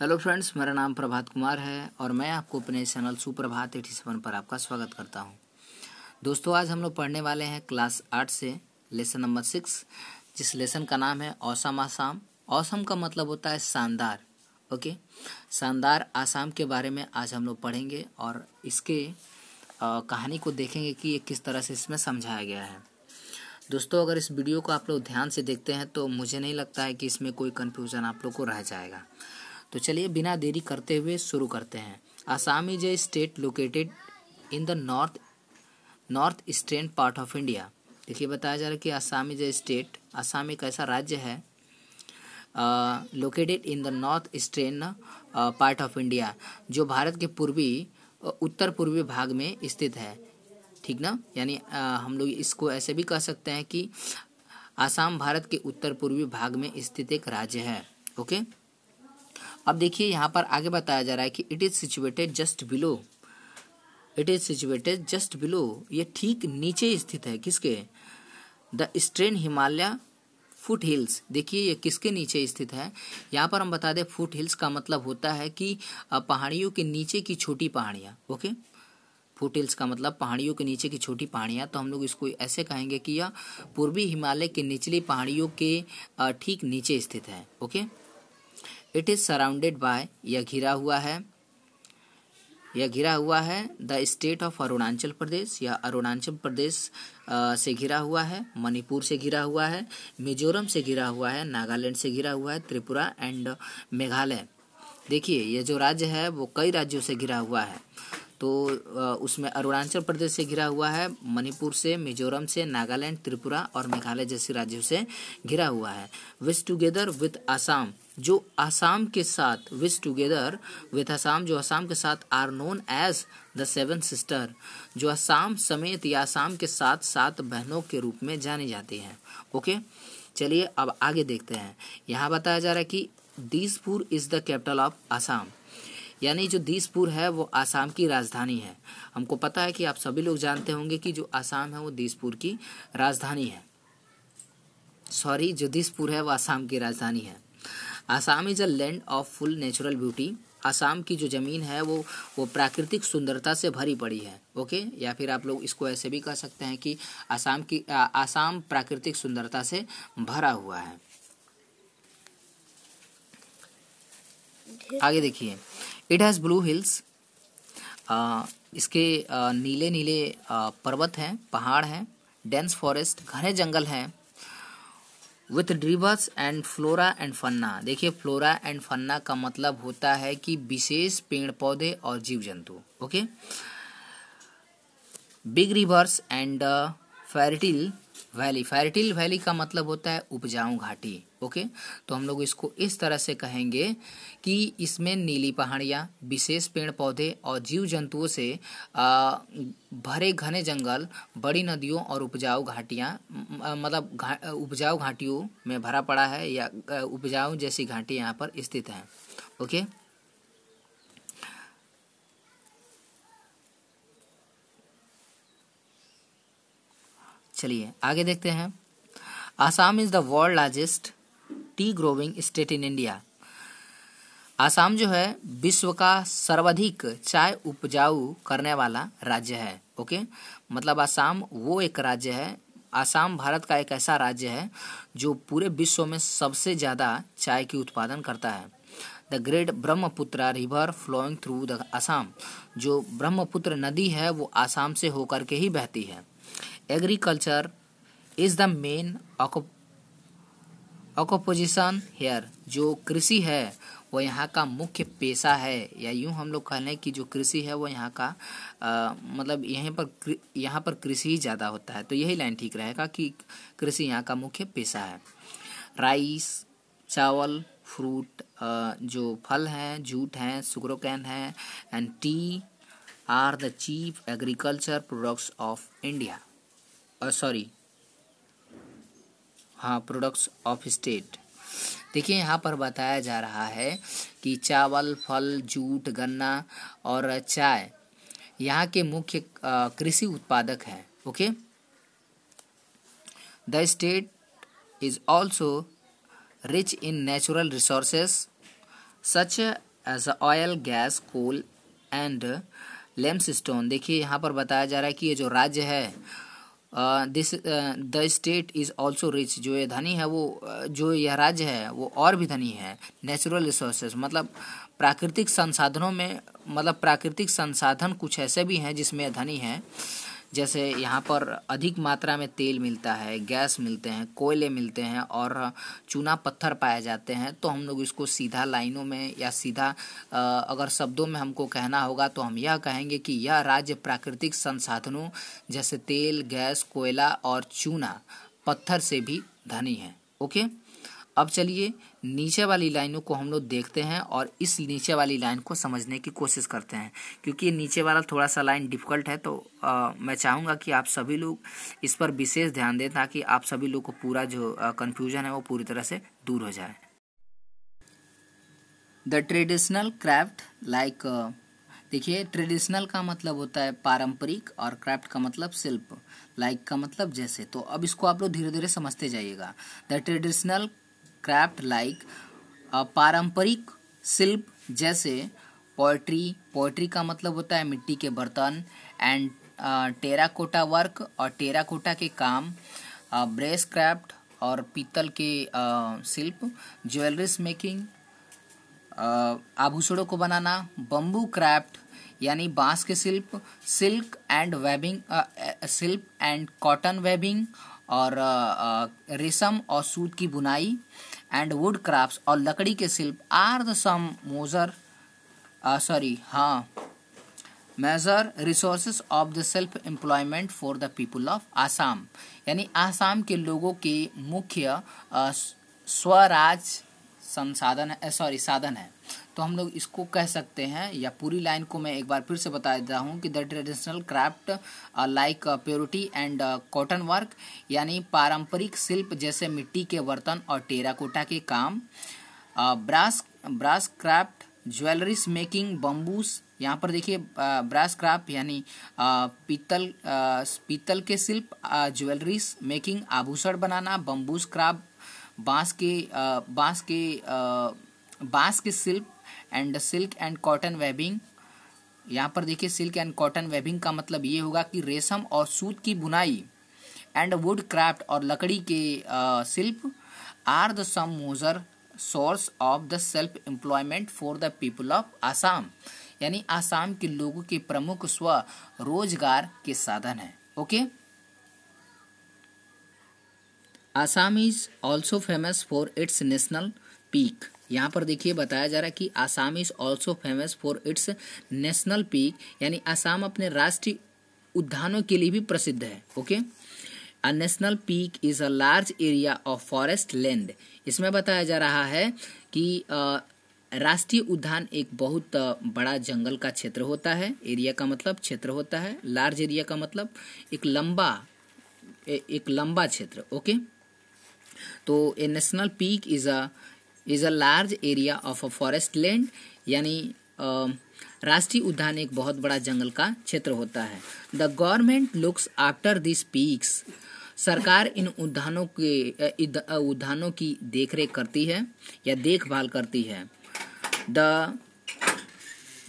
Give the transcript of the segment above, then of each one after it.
Hello friends मेरा नाम प्रभात कुमार है और मैं आपको अपने चैनल सुप्रभात एटी सेवन पर आपका स्वागत करता हूं दोस्तों आज हम लोग पढ़ने वाले हैं क्लास आठ से लेसन नंबर सिक्स जिस लेसन का नाम है औसम आसाम औसम का मतलब होता है शानदार ओके शानदार आसाम के बारे में आज हम लोग पढ़ेंगे और इसके आ, कहानी को देखेंगे कि ये किस तरह से इसमें समझाया गया है दोस्तों अगर इस वीडियो को आप लोग ध्यान से देखते हैं तो मुझे नहीं लगता है कि इसमें कोई कन्फ्यूज़न आप लोग को रह जाएगा तो चलिए बिना देरी करते हुए शुरू करते हैं Assam is a state located in the north north eastern part of India देखिए बताया जा रहा है कि Assam is a state Assam एक ऐसा राज्य है located in the north eastern part of India जो भारत के पूर्वी उत्तर पूर्वी भाग में स्थित है ठीक ना यानी हम लोग इसको ऐसे भी कह सकते हैं कि आसाम भारत के उत्तर पूर्वी भाग में स्थित एक राज्य है ओके okay? अब देखिए यहाँ पर आगे बताया जा रहा है कि it is situated just below it is situated just below ये ठीक नीचे स्थित है किसके the eastern Himalaya foothills देखिए ये किसके नीचे स्थित है यहाँ पर हम बता दें फुट हिल्स का मतलब होता है कि पहाड़ियों के नीचे की छोटी पहाड़ियाँ ओके फुट हिल्स का मतलब पहाड़ियों के नीचे की छोटी पहाड़ियाँ तो हम लोग इसको ऐसे कहेंगे कि यह पूर्वी हिमालय के निचली पहाड़ियों के ठीक नीचे स्थित है okay it is surrounded by यह घिरा हुआ है यह घिरा हुआ है the state of Arunachal Pradesh या अरुणाचल प्रदेश से घिरा हुआ है मणिपुर से घिरा हुआ है मिजोरम से घिरा हुआ है नागालैंड से घिरा हुआ है त्रिपुरा एंड मेघालय देखिए यह जो राज्य है वो कई राज्यों से घिरा हुआ है तो उसमें अरुणाचल प्रदेश से घिरा हुआ है मणिपुर से मिजोरम से नागालैंड त्रिपुरा और मेघालय जैसे राज्यों से घिरा हुआ है विच टुगेदर विथ आसाम जो आसाम के साथ विश टुगेदर विथ आसाम जो आसाम के साथ are known as the seven sister जो आसाम समेत या आसाम के साथ सात बहनों के रूप में जानी जाती हैं ओके चलिए अब आगे देखते हैं यहाँ बताया जा रहा है कि Dispur is the capital of Assam यानी जो दीसपुर है वो आसाम की राजधानी है हमको पता है कि आप सभी लोग जानते होंगे कि जो आसाम है वो दीसपुर की राजधानी है सॉरी जो दीसपुर है वो आसाम की राजधानी है Assam is a land of full natural beauty Assam की जो ज़मीन है वो वो प्राकृतिक सुंदरता से भरी पड़ी है ओके या फिर आप लोग इसको ऐसे भी कह सकते हैं कि आसाम की आ, आसाम प्राकृतिक सुंदरता से भरा हुआ है आगे देखिए इट हैज़ ब्लू हिल्स इसके आ, नीले नीले आ, पर्वत हैं पहाड़ हैं डेंस फॉरेस्ट घने जंगल हैं with tribes and flora and fauna देखिए फ्लोरा एंड फन्ना का मतलब होता है कि विशेष पेड़ पौधे और जीव जंतु okay big rivers and fertile valley fertile valley का मतलब होता है उपजाऊ घाटी ओके तो हम लोग इसको इस तरह से कहेंगे कि इसमें नीली पहाड़ियाँ विशेष पेड़ पौधे और जीव जंतुओं से भरे घने जंगल बड़ी नदियों और उपजाऊ घाटियाँ मतलब घा उपजाऊ घाटियों में भरा पड़ा है या उपजाऊ जैसी घाटी यहाँ पर स्थित हैं ओके चलिए आगे देखते हैं Assam is the world largest tea growing state in India Assam जो है विश्व का सर्वाधिक चाय उपजाऊ करने वाला राज्य है ओके मतलब आसाम वो एक राज्य है आसाम भारत का एक ऐसा राज्य है जो पूरे विश्व में सबसे ज़्यादा चाय की उत्पादन करता है the great Brahmaputra river flowing through the Assam जो ब्रह्मपुत्र नदी है वो आसाम से होकर के ही बहती है agriculture is the main occupation here जो कृषि है वो यहाँ का मुख्य पेशा है या यूँ हम लोग कह लें कि जो कृषि है वो यहाँ का आ, मतलब यहीं पर यहाँ पर कृषि ही ज़्यादा होता है तो यही लाइन ठीक रहेगा कि कृषि यहाँ का मुख्य पेशा है राइस चावल फ्रूट जो फल हैं जूट हैं सुग्रोकैन हैं and tea are the chief agriculture products of India sorry हाँ प्रोडक्ट्स ऑफ स्टेट देखिए यहाँ पर बताया जा रहा है कि चावल फल जूट गन्ना और चाय यहाँ के मुख्य कृषि उत्पादक हैं okay the state is also rich in natural resources such as oil gas coal and limestone देखिए यहाँ पर बताया जा रहा है कि ये जो राज्य है this the state is also rich जो ये धनी है वो जो यह राज्य है वो और भी धनी है नेचुरल रिसोर्सेज मतलब प्राकृतिक संसाधनों में मतलब प्राकृतिक संसाधन कुछ ऐसे भी हैं जिसमें धनी है जैसे यहाँ पर अधिक मात्रा में तेल मिलता है गैस मिलते हैं कोयले मिलते हैं और चूना पत्थर पाए जाते हैं तो हम लोग इसको सीधा लाइनों में या सीधा अगर शब्दों में हमको कहना होगा तो हम यह कहेंगे कि यह राज्य प्राकृतिक संसाधनों जैसे तेल गैस कोयला और चूना पत्थर से भी धनी है ओके अब चलिए नीचे वाली लाइनों को हम लोग देखते हैं और इस नीचे वाली लाइन को समझने की कोशिश करते हैं क्योंकि नीचे वाला थोड़ा सा लाइन डिफिकल्ट है तो आ, मैं चाहूँगा कि आप सभी लोग इस पर विशेष ध्यान दें ताकि आप सभी लोग को पूरा जो कन्फ्यूजन है वो पूरी तरह से दूर हो जाए द ट्रेडिशनल क्राफ्ट लाइक देखिए ट्रेडिशनल का मतलब होता है पारंपरिक और क्राफ्ट का मतलब शिल्प लाइक का मतलब जैसे तो अब इसको आप लोग धीरे धीरे समझते जाइएगा द ट्रेडिशनल क्राफ्ट लाइक पारंपरिक शिल्प जैसे पोइट्री पोइट्री का मतलब होता है मिट्टी के बर्तन एंड टेराकोटा वर्क और टेराकोटा के काम ब्रेस uh, क्राफ्ट और पीतल के uh, शिल्प ज्वेलरीज मेकिंग uh, आभूषणों को बनाना बम्बू क्राफ्ट यानी बांस के शिल्प silk and weaving silk and cotton weaving और रेशम और सूत की बुनाई एंड वुड क्राफ्ट और लकड़ी के शिल्प are the some major sorry हाँ major resource of the self employment for the people of Assam यानी आसाम के लोगों के मुख्य uh, स्वराज संसाधन सॉरी साधन है तो हम लोग इसको कह सकते हैं या पूरी लाइन को मैं एक बार फिर से बता देता हूँ कि the traditional craft like purity and cotton work यानी पारंपरिक शिल्प जैसे मिट्टी के बर्तन और टेराकोटा के काम brass brass craft jewelleries making bamboos यहाँ पर देखिए ब्रास क्राफ्ट यानी पीतल पीतल के शिल्प ज्वेलरीज मेकिंग आभूषण बनाना बम्बूस क्राफ्ट बांस के बांस के बांस के शिल्प and silk and cotton weaving यहाँ पर देखिए सिल्क एंड कॉटन वेबिंग का मतलब ये होगा कि रेशम और सूत की बुनाई एंड वुड क्राफ्ट और लकड़ी के शिल्प are the some major source of the self employment for the people of Assam यानी आसाम के लोगों के प्रमुख स्व रोजगार के साधन है okay Assam is also famous for its national park यहाँ पर देखिए बताया जा रहा है कि Assam is also famous for its national park यानी आसाम अपने राष्ट्रीय उद्यानों के लिए भी प्रसिद्ध है okay a national park is a large area of forest land इसमें बताया जा रहा है कि राष्ट्रीय उद्यान एक बहुत बड़ा जंगल का क्षेत्र होता है एरिया का मतलब क्षेत्र होता है लार्ज एरिया का मतलब एक लंबा ए, एक लंबा क्षेत्र ओके तो a national park is a is a large area of a forest land यानी राष्ट्रीय उद्यान एक बहुत बड़ा जंगल का क्षेत्र होता है the government looks after this parks सरकार इन उद्यानों के उद्यानों की देखरेख करती है या देखभाल करती है the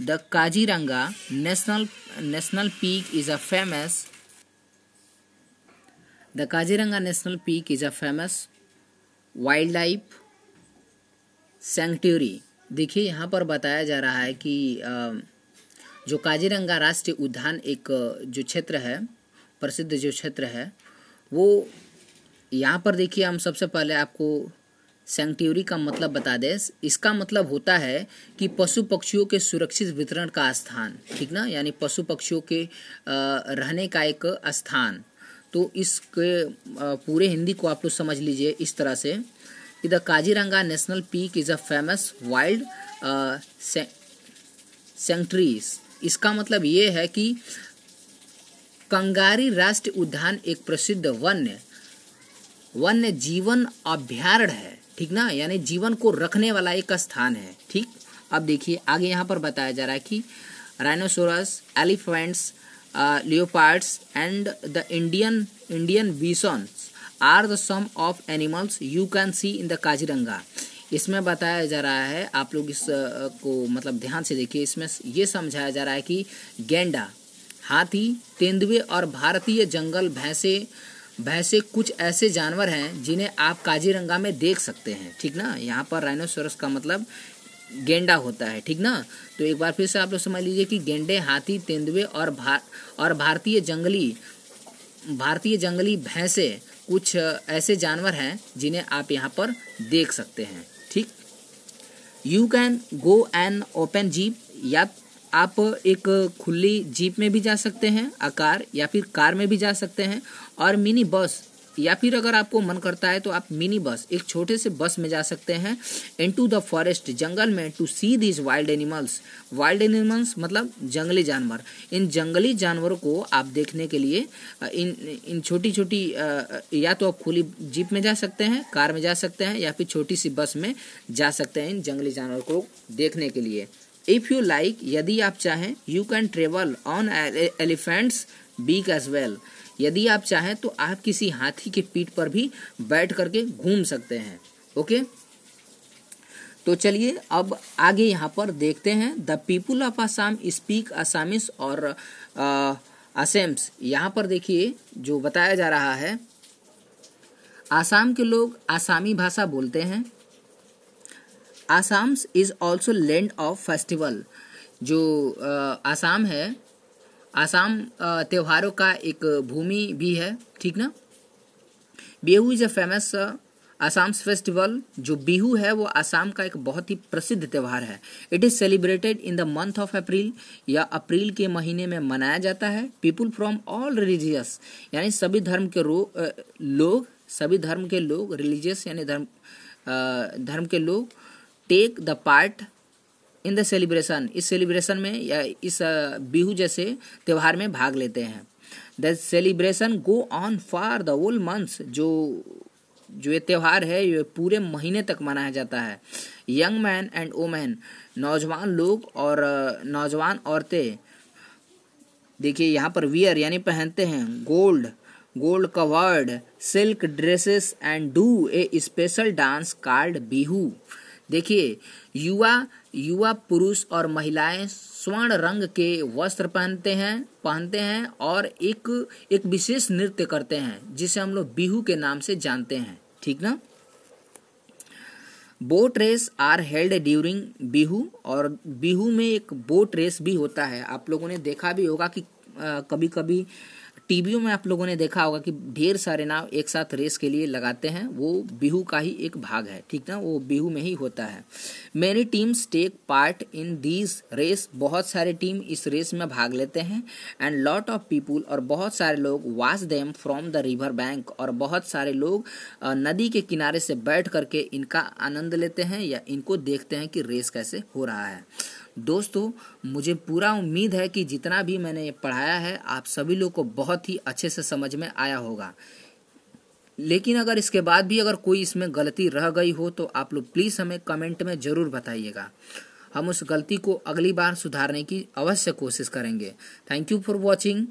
the Kaziranga national national park is a famous the Kaziranga national park is a famous wild life sanctuary देखिए यहाँ पर बताया जा रहा है कि जो काजीरंगा राष्ट्रीय उद्यान एक जो क्षेत्र है प्रसिद्ध जो क्षेत्र है वो यहाँ पर देखिए हम सबसे पहले आपको सेंक्ट्यूरी का मतलब बता दें इसका मतलब होता है कि पशु पक्षियों के सुरक्षित वितरण का स्थान ठीक ना यानी पशु पक्षियों के रहने का एक स्थान तो इसके पूरे हिंदी को आप लोग समझ लीजिए इस तरह से कि the Kaziranga national park is a famous wild sanctuaries इसका मतलब ये है कि कंगारी राष्ट्रीय उद्यान एक प्रसिद्ध वन्य वन्य जीवन अभ्यारण्य है ठीक ना यानी जीवन को रखने वाला एक स्थान है ठीक अब देखिए आगे यहाँ पर बताया जा रहा है कि rhinoceros elephants leopards and the Indian Indian bisons are the some of animals you can see in the Kaziranga इसमें बताया जा रहा है आप लोग इस को मतलब ध्यान से देखिए इसमें ये समझाया जा रहा है कि गेंडा हाथी तेंदुए और भारतीय जंगल भैंसे भैंसे कुछ ऐसे जानवर हैं जिन्हें आप काजीरंगा में देख सकते हैं ठीक ना यहाँ पर राइनोसोरस का मतलब गेंडा होता है ठीक ना तो एक बार फिर से आप लोग समझ लीजिए कि गेंडे हाथी तेंदुए और भा और भारतीय जंगली भारतीय जंगली भैंसे कुछ ऐसे जानवर हैं जिन्हें आप यहाँ पर देख सकते हैं ठीक you can go an open jeep या आप एक खुली जीप में भी जा सकते हैं आकार या फिर कार में भी जा सकते हैं और मिनी बस या फिर अगर आपको मन करता है तो आप मिनी बस एक छोटे से बस में जा सकते हैं इन टू द फॉरेस्ट जंगल में to see this wild animals wild animals मतलब जंगली जानवर इन जंगली जानवरों को आप देखने के लिए इन इन छोटी छोटी या तो आप खुली जीप में जा सकते हैं कार में जा सकते हैं या फिर छोटी सी बस में जा सकते हैं इन जंगली जानवर को देखने के लिए इफ़ यू लाइक यदि आप चाहें you can travel on elephants back as well यदि आप चाहें तो आप किसी हाथी के पीठ पर भी बैठ करके घूम सकते हैं ओके तो चलिए अब आगे यहाँ पर देखते हैं the people of Assam speak Assamese और असेम्स यहाँ पर देखिए जो बताया जा रहा है आसाम के लोग आसामी भाषा बोलते हैं Assam's is also land of festival जो आ, आसाम है आसाम त्योहारों का एक भूमि भी है ठीक ना Bihu is a famous Assam's festival जो बिहू है वो आसाम का एक बहुत ही प्रसिद्ध त्यौहार है it is celebrated in the month of April या अप्रैल के महीने में मनाया जाता है पीपुल फ्रॉम ऑल रिलीजियस यानी सभी धर्म के रो लोग सभी धर्म के लोग रिलीजियस यानी धर्म धर्म के लोग take the part in the celebration इस सेलिब्रेशन में या इस बिहू जैसे त्यौहार में भाग लेते हैं the celebration go on for the whole months जो जो ये त्यौहार है ये पूरे महीने तक मनाया जाता है यंग मैन एंड वोमैन नौजवान लोग और नौजवान औरतें देखिए यहाँ पर वियर यानी पहनते हैं gold gold covered silk dresses and do a special dance called Bihu देखिए युवा युवा पुरुष और महिलाएं स्वर्ण रंग के वस्त्र पहनते हैं पहनते हैं और एक एक विशेष नृत्य करते हैं जिसे हम लोग बिहू के नाम से जानते हैं ठीक ना boat race are held during Bihu और बिहू में एक बोट रेस भी होता है आप लोगों ने देखा भी होगा कि आ, कभी कभी टीवीओ में आप लोगों ने देखा होगा कि ढेर सारे नाव एक साथ रेस के लिए लगाते हैं वो बिहू का ही एक भाग है ठीक ना वो बिहू में ही होता है many teams take part in these race बहुत सारे टीम इस रेस में भाग लेते हैं एंड लॉट ऑफ पीपुल और बहुत सारे लोग watch them from the river bank और बहुत सारे लोग नदी के किनारे से बैठ करके इनका आनंद लेते हैं या इनको देखते हैं कि रेस कैसे हो रहा है दोस्तों मुझे पूरा उम्मीद है कि जितना भी मैंने ये पढ़ाया है आप सभी लोग को बहुत ही अच्छे से समझ में आया होगा लेकिन अगर इसके बाद भी अगर कोई इसमें गलती रह गई हो तो आप लोग प्लीज़ हमें कमेंट में ज़रूर बताइएगा हम उस गलती को अगली बार सुधारने की अवश्य कोशिश करेंगे थैंक यू फॉर वॉचिंग